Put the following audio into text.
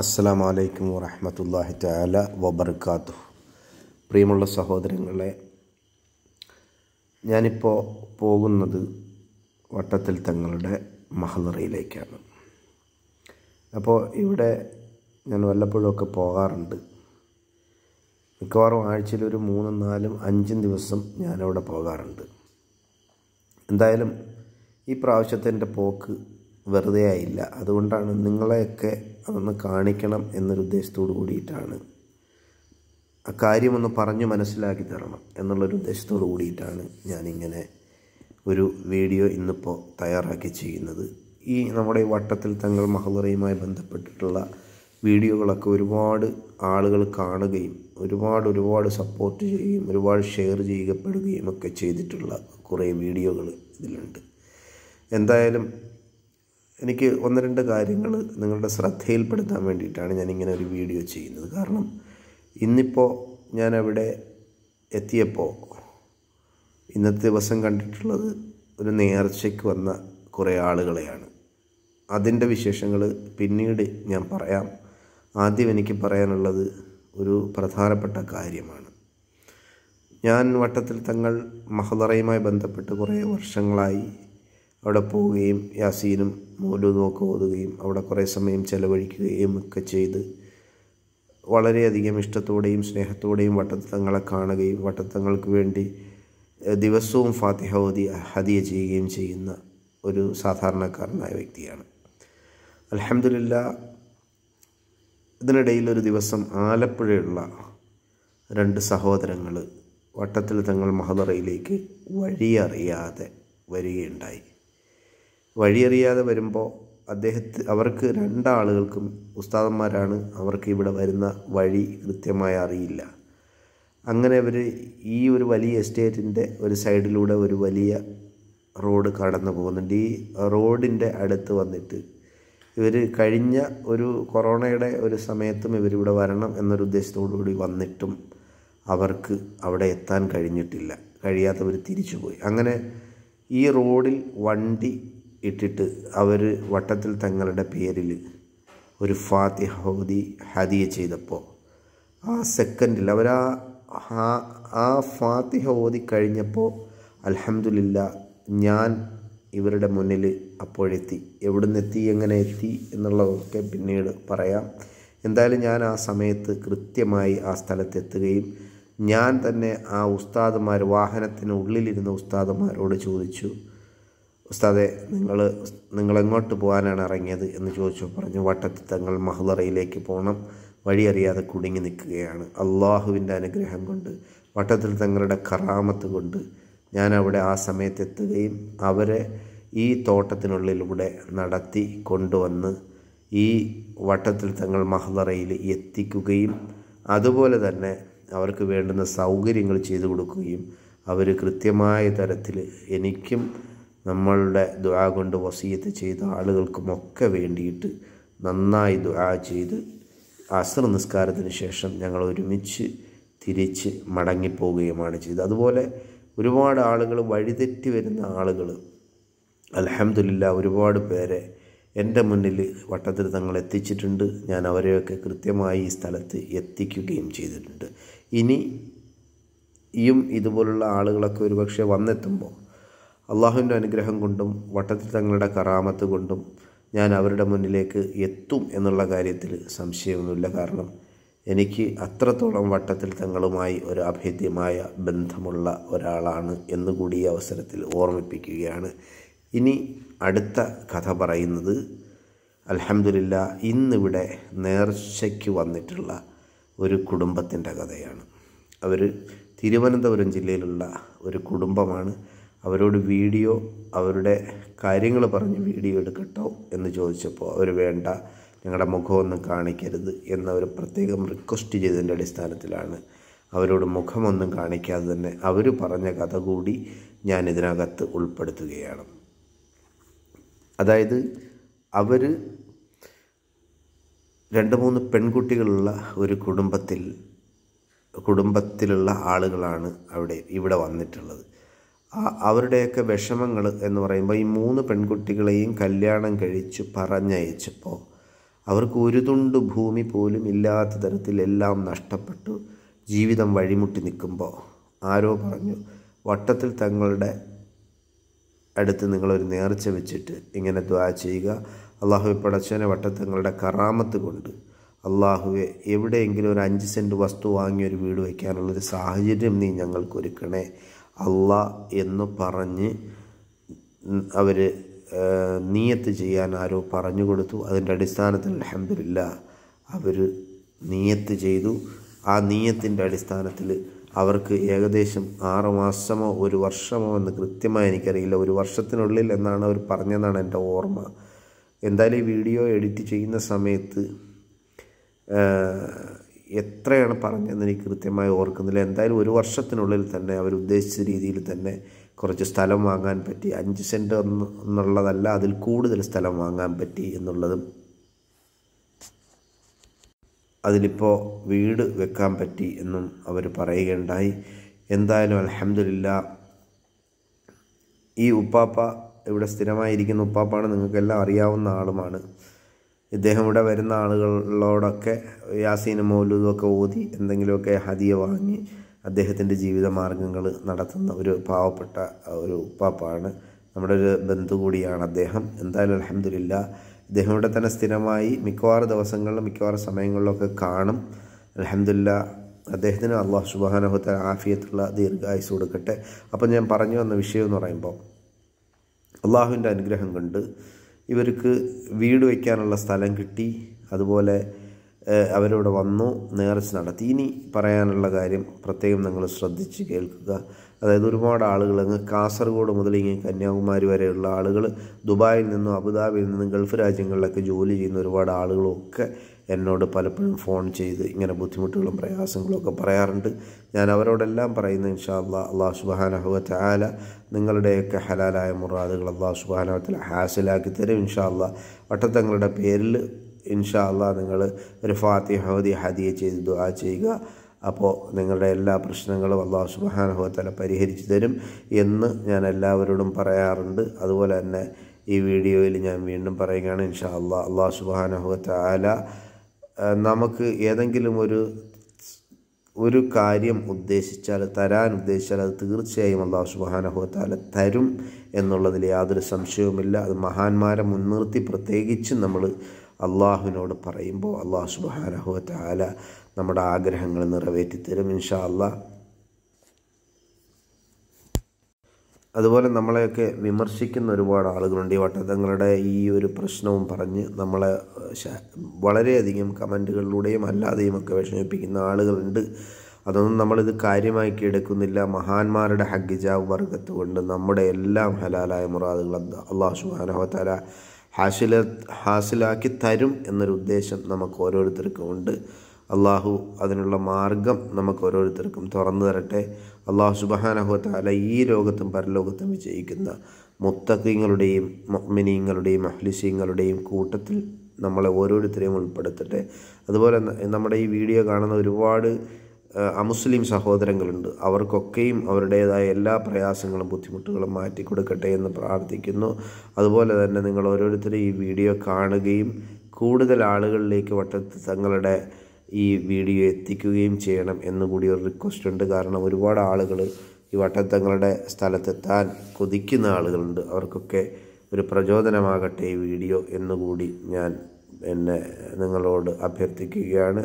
അസ്സലാമു അലൈക്കും വറഹമത്തല്ലാഹി തആല വബർക്കാത്തു പ്രിയമുള്ള സഹോദരങ്ങളെ ഞാനിപ്പോൾ പോകുന്നത് വട്ടത്തിൽ തങ്ങളുടെ മഹദറയിലേക്കാണ് അപ്പോൾ ഇവിടെ ഞാൻ വല്ലപ്പോഴുമൊക്കെ പോകാറുണ്ട് മിക്കവാറും ആഴ്ചയിൽ ഒരു മൂന്നും നാലും അഞ്ചും ദിവസം ഞാനവിടെ പോകാറുണ്ട് എന്തായാലും ഈ പ്രാവശ്യത്തെ പോക്ക് വെറുതെ ആയില്ല അതുകൊണ്ടാണ് നിങ്ങളെയൊക്കെ അതൊന്ന് കാണിക്കണം എന്നൊരു ഉദ്ദേശത്തോടു കൂടിയിട്ടാണ് ആ കാര്യമൊന്ന് പറഞ്ഞു മനസ്സിലാക്കി തരണം എന്നുള്ളൊരു ഉദ്ദേശത്തോടു കൂടിയിട്ടാണ് ഞാനിങ്ങനെ ഒരു വീഡിയോ ഇന്നിപ്പോൾ തയ്യാറാക്കി ചെയ്യുന്നത് ഈ നമ്മുടെ ഈ വട്ടത്തിൽ തങ്ങൾ മഹദറയുമായി ബന്ധപ്പെട്ടിട്ടുള്ള വീഡിയോകളൊക്കെ ഒരുപാട് ആളുകൾ കാണുകയും ഒരുപാട് ഒരുപാട് സപ്പോർട്ട് ചെയ്യുകയും ഒരുപാട് ഷെയർ ചെയ്യപ്പെടുകയും ഒക്കെ ചെയ്തിട്ടുള്ള കുറേ വീഡിയോകൾ ഇതിലുണ്ട് എന്തായാലും എനിക്ക് ഒന്ന് രണ്ട് കാര്യങ്ങൾ നിങ്ങളുടെ ശ്രദ്ധയിൽപ്പെടുത്താൻ വേണ്ടിയിട്ടാണ് ഞാൻ ഇങ്ങനെ ഒരു വീഡിയോ ചെയ്യുന്നത് കാരണം ഇന്നിപ്പോൾ ഞാൻ അവിടെ എത്തിയപ്പോൾ ഇന്നത്തെ ദിവസം കണ്ടിട്ടുള്ളത് ഒരു നേർച്ചയ്ക്ക് വന്ന കുറേ ആളുകളെയാണ് അതിൻ്റെ വിശേഷങ്ങൾ പിന്നീട് ഞാൻ പറയാം ആദ്യം എനിക്ക് പറയാനുള്ളത് ഒരു പ്രധാനപ്പെട്ട കാര്യമാണ് ഞാൻ വട്ടത്തിൽ തങ്ങൾ മഹദറയുമായി ബന്ധപ്പെട്ട് കുറേ വർഷങ്ങളായി അവിടെ പോവുകയും യാസീനും മൗലൂദും ഒക്കെ ഓതുകയും അവിടെ കുറേ സമയം ചെലവഴിക്കുകയും ഒക്കെ ചെയ്ത് വളരെയധികം ഇഷ്ടത്തോടെയും സ്നേഹത്തോടെയും വട്ടത്തങ്ങളെ കാണുകയും വട്ടത്തങ്ങൾക്ക് വേണ്ടി ദിവസവും ഫാത്തിഹ ഓതി ഹദിയ ചെയ്യുകയും ചെയ്യുന്ന ഒരു സാധാരണക്കാരനായ വ്യക്തിയാണ് അലഹമില്ല ഇതിനിടയിൽ ഒരു ദിവസം ആലപ്പുഴയുള്ള രണ്ട് സഹോദരങ്ങൾ വട്ടത്തിൽ തങ്ങൾ മഹദറയിലേക്ക് വഴിയറിയാതെ വരികയുണ്ടായി വഴിയറിയാതെ വരുമ്പോൾ അദ്ദേഹത്തെ അവർക്ക് രണ്ടാളുകൾക്കും ഉസ്താദന്മാരാണ് അവർക്ക് ഇവിടെ വരുന്ന വഴി കൃത്യമായി അറിയില്ല അങ്ങനെ അവർ ഈ ഒരു വലിയ എസ്റ്റേറ്റിൻ്റെ ഒരു സൈഡിലൂടെ ഒരു വലിയ റോഡ് കടന്നു പോകുന്നുണ്ട് ഈ റോഡിൻ്റെ അടുത്ത് വന്നിട്ട് ഇവർ കഴിഞ്ഞ ഒരു കൊറോണയുടെ ഒരു സമയത്തും ഇവരിവിടെ വരണം എന്നൊരു കൂടി വന്നിട്ടും അവർക്ക് അവിടെ എത്താൻ കഴിഞ്ഞിട്ടില്ല കഴിയാത്തവർ തിരിച്ചുപോയി അങ്ങനെ ഈ റോഡിൽ വണ്ടി ഇട്ടിട്ട് അവർ വട്ടത്തിൽ തങ്ങളുടെ പേരിൽ ഒരു ഫാത്തിഹ ഓതി ഹദിയ ചെയ്തപ്പോൾ ആ സെക്കൻഡിൽ അവർ ആ ആ ഫാത്തിഹ ഓതി കഴിഞ്ഞപ്പോൾ അലഹമുല്ല ഞാൻ ഇവരുടെ മുന്നിൽ അപ്പോഴെത്തി എവിടുന്ന് എത്തി എങ്ങനെ എത്തി എന്നുള്ളതൊക്കെ പിന്നീട് പറയാം എന്തായാലും ഞാൻ ആ സമയത്ത് കൃത്യമായി ആ സ്ഥലത്തെത്തുകയും ഞാൻ തന്നെ ആ ഉസ്താദുമാർ വാഹനത്തിന് ഉള്ളിലിരുന്ന ഉസ്താദുമാരോട് ചോദിച്ചു ഉസ്താദെ നിങ്ങൾ നിങ്ങളെങ്ങോട്ട് പോകാനാണ് ഇറങ്ങിയത് എന്ന് ചോദിച്ചു പറഞ്ഞു വട്ടത്തിൽ തങ്ങൾ മഹ്ലറയിലേക്ക് പോകണം വഴിയറിയാതെ കുടുങ്ങി നിൽക്കുകയാണ് അള്ളാഹുവിൻ്റെ അനുഗ്രഹം കൊണ്ട് വട്ടത്തിൽ തങ്ങളുടെ കറാമത്ത് കൊണ്ട് ഞാൻ അവിടെ ആ എത്തുകയും അവരെ ഈ തോട്ടത്തിനുള്ളിലൂടെ നടത്തി കൊണ്ടുവന്ന് ഈ വട്ടത്തിൽ തങ്ങൾ മഹ്ലറയിൽ എത്തിക്കുകയും അതുപോലെ തന്നെ അവർക്ക് വേണ്ടുന്ന സൗകര്യങ്ങൾ ചെയ്തു കൊടുക്കുകയും അവർ കൃത്യമായ തരത്തിൽ എനിക്കും നമ്മളുടെ ദുആ കൊണ്ട് വസീത്ത് ചെയ്ത ആളുകൾക്കുമൊക്കെ വേണ്ടിയിട്ട് നന്നായി ദുആ ചെയ്ത് അസർ നിസ്കാരത്തിന് ശേഷം ഞങ്ങൾ ഒരുമിച്ച് തിരിച്ച് മടങ്ങിപ്പോവുകയുമാണ് ചെയ്തത് അതുപോലെ ഒരുപാട് ആളുകൾ വഴിതെറ്റി വരുന്ന ആളുകൾ അലഹമില്ല ഒരുപാട് പേരെ എൻ്റെ മുന്നിൽ വട്ടത്തിൽ തങ്ങൾ എത്തിച്ചിട്ടുണ്ട് ഞാൻ അവരെയൊക്കെ കൃത്യമായി ഈ സ്ഥലത്ത് എത്തിക്കുകയും ചെയ്തിട്ടുണ്ട് ഇനി ഇയും ഇതുപോലുള്ള ആളുകളൊക്കെ ഒരുപക്ഷെ വന്നെത്തുമ്പോൾ അള്ളാഹുവിൻ്റെ അനുഗ്രഹം കൊണ്ടും വട്ടത്തിൽ തങ്ങളുടെ കറാമത്ത് കൊണ്ടും ഞാൻ അവരുടെ മുന്നിലേക്ക് എത്തും എന്നുള്ള കാര്യത്തിൽ സംശയമൊന്നുമില്ല കാരണം എനിക്ക് അത്രത്തോളം വട്ടത്തിൽ തങ്ങളുമായി ഒരു അഭേദ്യമായ ബന്ധമുള്ള ഒരാളാണ് എന്നുകൂടി ഈ അവസരത്തിൽ ഓർമ്മിപ്പിക്കുകയാണ് ഇനി അടുത്ത കഥ പറയുന്നത് അലഹമില്ല ഇന്നിവിടെ നേർച്ചയ്ക്ക് വന്നിട്ടുള്ള ഒരു കുടുംബത്തിൻ്റെ കഥയാണ് അവർ തിരുവനന്തപുരം ജില്ലയിലുള്ള ഒരു കുടുംബമാണ് അവരോട് വീഡിയോ അവരുടെ കാര്യങ്ങൾ പറഞ്ഞ് വീഡിയോ എടുക്കട്ടോ എന്ന് ചോദിച്ചപ്പോൾ അവർ വേണ്ട ഞങ്ങളുടെ മുഖമൊന്നും കാണിക്കരുത് എന്നവർ പ്രത്യേകം റിക്വസ്റ്റ് ചെയ്തതിൻ്റെ അടിസ്ഥാനത്തിലാണ് അവരോട് മുഖമൊന്നും കാണിക്കാതെ തന്നെ അവർ പറഞ്ഞ കഥ കൂടി ഞാൻ ഇതിനകത്ത് ഉൾപ്പെടുത്തുകയാണ് അതായത് അവർ രണ്ട് മൂന്ന് പെൺകുട്ടികളുള്ള ഒരു കുടുംബത്തിൽ കുടുംബത്തിലുള്ള ആളുകളാണ് അവിടെ ഇവിടെ വന്നിട്ടുള്ളത് അവരുടെയൊക്കെ വിഷമങ്ങൾ എന്ന് പറയുമ്പോൾ ഈ മൂന്ന് പെൺകുട്ടികളെയും കല്യാണം കഴിച്ചു പറഞ്ഞയച്ചപ്പോൾ അവർക്ക് ഒരു തുണ്ട് ഭൂമി പോലും ഇല്ലാത്ത തരത്തിലെല്ലാം നഷ്ടപ്പെട്ടു ജീവിതം വഴിമുട്ടി നിൽക്കുമ്പോൾ ആരോ പറഞ്ഞു വട്ടത്തിൽ തങ്ങളുടെ അടുത്ത് നിങ്ങളൊരു നേർച്ച വെച്ചിട്ട് ഇങ്ങനെ ദ്വാ ചെയ്യുക അള്ളാഹുവെ പടച്ചവനെ വട്ടത്തങ്ങളുടെ കറാമത്ത് കൊണ്ട് അള്ളാഹുവെ എവിടെയെങ്കിലും ഒരു അഞ്ച് സെൻറ്റ് വസ്തു വാങ്ങി ഒരു വീട് വയ്ക്കാനുള്ളൊരു സാഹചര്യം നീ ഞങ്ങൾക്ക് ഒരുക്കണേ അല്ല എന്ന് പറഞ്ഞ് അവർ നീയത്ത് ചെയ്യാൻ ആരോ പറഞ്ഞു കൊടുത്തു അതിൻ്റെ അടിസ്ഥാനത്തിൽ അലഹമില്ല അവർ നീയത്ത് ചെയ്തു ആ നീയത്തിൻ്റെ അടിസ്ഥാനത്തിൽ അവർക്ക് ഏകദേശം ആറ് മാസമോ ഒരു വർഷമോ എന്ന് കൃത്യമായി എനിക്കറിയില്ല ഒരു വർഷത്തിനുള്ളിൽ എന്നാണ് അവർ പറഞ്ഞതെന്നാണ് എൻ്റെ ഓർമ്മ എന്തായാലും ഈ വീഡിയോ എഡിറ്റ് ചെയ്യുന്ന സമയത്ത് എത്രയാണ് പറഞ്ഞതെന്ന് എനിക്ക് കൃത്യമായി ഓർക്കുന്നില്ല എന്തായാലും ഒരു വർഷത്തിനുള്ളിൽ തന്നെ അവർ ഉദ്ദേശിച്ച രീതിയിൽ തന്നെ കുറച്ച് സ്ഥലം വാങ്ങാൻ പറ്റി അഞ്ച് സെൻറ്റ് എന്നുള്ളതല്ല അതിൽ കൂടുതൽ സ്ഥലം വാങ്ങാൻ പറ്റി എന്നുള്ളതും അതിലിപ്പോൾ വീട് വെക്കാൻ പറ്റി എന്നും അവർ പറയുകയുണ്ടായി എന്തായാലും അലഹമില്ല ഈ ഉപ്പാപ്പ ഇവിടെ സ്ഥിരമായിരിക്കുന്ന ഉപ്പാപ്പാണ് നിങ്ങൾക്കെല്ലാം അറിയാവുന്ന ആളുമാണ് ഇദ്ദേഹം ഇവിടെ വരുന്ന ആളുകളോടൊക്കെ യാസീനും മൗലൂദൊക്കെ ഓതി എന്തെങ്കിലുമൊക്കെ ഹതിയെ വാങ്ങി അദ്ദേഹത്തിൻ്റെ ജീവിത മാർഗങ്ങൾ നടത്തുന്ന ഒരു പാവപ്പെട്ട ഒരു ഉപ്പാപ്പാണ് നമ്മുടെ ഒരു ബന്ധു കൂടിയാണ് അദ്ദേഹം എന്തായാലും അലഹമില്ല ഇദ്ദേഹം ഇവിടെ തന്നെ സ്ഥിരമായി മിക്കവാറും ദിവസങ്ങളിലും മിക്കവാറും സമയങ്ങളിലൊക്കെ കാണും അലഹമില്ല അദ്ദേഹത്തിന് അള്ളാഹു സുബാനഹുത്ത ആഫിയത്തുള്ള ദീർഘായുസ് കൊടുക്കട്ടെ അപ്പം ഞാൻ പറഞ്ഞു വന്ന വിഷയം എന്ന് പറയുമ്പോൾ അള്ളാഹുവിൻ്റെ അനുഗ്രഹം കൊണ്ട് ഇവർക്ക് വീട് വയ്ക്കാനുള്ള സ്ഥലം കിട്ടി അതുപോലെ അവരോട് വന്നു നേർച്ച നടത്തി ഇനി പറയാനുള്ള കാര്യം പ്രത്യേകം നിങ്ങൾ ശ്രദ്ധിച്ച് കേൾക്കുക അതായത് ഒരുപാട് ആളുകൾ അങ്ങ് കാസർഗോഡ് മുതൽ ഇങ്ങനെ കന്യാകുമാരി വരെയുള്ള ആളുകൾ ദുബായിൽ നിന്നും അബുദാബിയിൽ നിന്നും ഗൾഫ് രാജ്യങ്ങളിലൊക്കെ ജോലി ചെയ്യുന്ന ഒരുപാട് ആളുകളൊക്കെ എന്നോട് പലപ്പോഴും ഫോൺ ചെയ്ത് ഇങ്ങനെ ബുദ്ധിമുട്ടുകളും പ്രയാസങ്ങളും ഒക്കെ പറയാറുണ്ട് ഞാൻ അവരോടെല്ലാം പറയുന്ന ഇൻഷാല്ല അള്ളാഹു സുബാനഹുവത്ത് ആല നിങ്ങളുടെയൊക്കെ ഹലാലായ മുറാദുകൾ അള്ളാഹു സുബാനഹത്തിൽ ഹാസിലാക്കി തരും ഇൻഷാ ഇൻഷാല്ല വട്ടത്തങ്ങളുടെ പേരിൽ ഇൻഷാ ഇൻഷാല്ല നിങ്ങൾ ഒരു ഫാത്തിഹോദി ഹദിയ ചെയ്ത് ദുആ ചെയ്യുക അപ്പോൾ നിങ്ങളുടെ എല്ലാ പ്രശ്നങ്ങളും അള്ളാഹു സുബാനഹുവത്തല പരിഹരിച്ചു തരും എന്ന് ഞാൻ എല്ലാവരോടും പറയാറുണ്ട് അതുപോലെ തന്നെ ഈ വീഡിയോയിൽ ഞാൻ വീണ്ടും പറയുകയാണ് ഇൻഷാ അള്ളാഹ് അള്ളാഹു സുബാനഹുവത്ത ആല നമുക്ക് ഏതെങ്കിലും ഒരു ഒരു കാര്യം ഉദ്ദേശിച്ചാൽ തരാൻ ഉദ്ദേശിച്ചാൽ അത് തീർച്ചയായും അള്ളാഹു സുബാനഹുത്താല തരും എന്നുള്ളതിൽ യാതൊരു സംശയവുമില്ല അത് മഹാന്മാരെ മുൻനിർത്തി പ്രത്യേകിച്ച് നമ്മൾ അള്ളാഹുവിനോട് പറയുമ്പോൾ അള്ളാഹു സുബാനഹുത്താല നമ്മുടെ ആഗ്രഹങ്ങൾ നിറവേറ്റി തരും ഇൻഷാ അള്ളാഹ് അതുപോലെ നമ്മളെയൊക്കെ വിമർശിക്കുന്ന ഒരുപാട് ആളുകളുണ്ട് ഈ വട്ടത്തങ്ങളുടെ ഈ ഒരു പ്രശ്നവും പറഞ്ഞ് നമ്മളെ വളരെയധികം കമൻറ്റുകളിലൂടെയും അല്ലാതെയും ഒക്കെ വിഷമിപ്പിക്കുന്ന ആളുകളുണ്ട് അതൊന്നും നമ്മളിത് കാര്യമാക്കി എടുക്കുന്നില്ല മഹാന്മാരുടെ ഹഗ്ജാവ് വർഗത്ത് കൊണ്ട് നമ്മുടെ എല്ലാം ഹലാലായ മുറാദുകൾ അള്ളാഹു താല ഹാസില ഹാസിലാക്കി തരും എന്നൊരു ഉദ്ദേശം നമുക്ക് ഓരോരുത്തർക്കും ഉണ്ട് അള്ളാഹു അതിനുള്ള മാർഗം നമുക്ക് ഓരോരുത്തർക്കും തുറന്നു തരട്ടെ അള്ളാഹു താല ഈ ലോകത്തും പരലോകത്തും വിജയിക്കുന്ന മുത്തക്കിങ്ങളുടെയും മൊമിനീങ്ങളുടെയും അഹ്ലിസീങ്ങളുടെയും കൂട്ടത്തിൽ നമ്മളെ ഓരോരുത്തരെയും ഉൾപ്പെടുത്തട്ടെ അതുപോലെ നമ്മുടെ ഈ വീഡിയോ കാണുന്ന ഒരുപാട് അമുസ്ലിം സഹോദരങ്ങളുണ്ട് അവർക്കൊക്കെയും അവരുടേതായ എല്ലാ പ്രയാസങ്ങളും ബുദ്ധിമുട്ടുകളും മാറ്റി കൊടുക്കട്ടെ എന്ന് പ്രാർത്ഥിക്കുന്നു അതുപോലെ തന്നെ നിങ്ങൾ ഓരോരുത്തരും ഈ വീഡിയോ കാണുകയും കൂടുതൽ ആളുകളിലേക്ക് വട്ടത്ത് തങ്ങളുടെ ഈ വീഡിയോ എത്തിക്കുകയും ചെയ്യണം എന്നുകൂടി ഒരു റിക്വസ്റ്റ് ഉണ്ട് കാരണം ഒരുപാട് ആളുകൾ ഈ വട്ടത്തങ്ങളുടെ സ്ഥലത്തെത്താൻ കൊതിക്കുന്ന ആളുകളുണ്ട് അവർക്കൊക്കെ ഒരു പ്രചോദനമാകട്ടെ ഈ വീഡിയോ എന്നുകൂടി ഞാൻ എന്നെ നിങ്ങളോട് അഭ്യർത്ഥിക്കുകയാണ്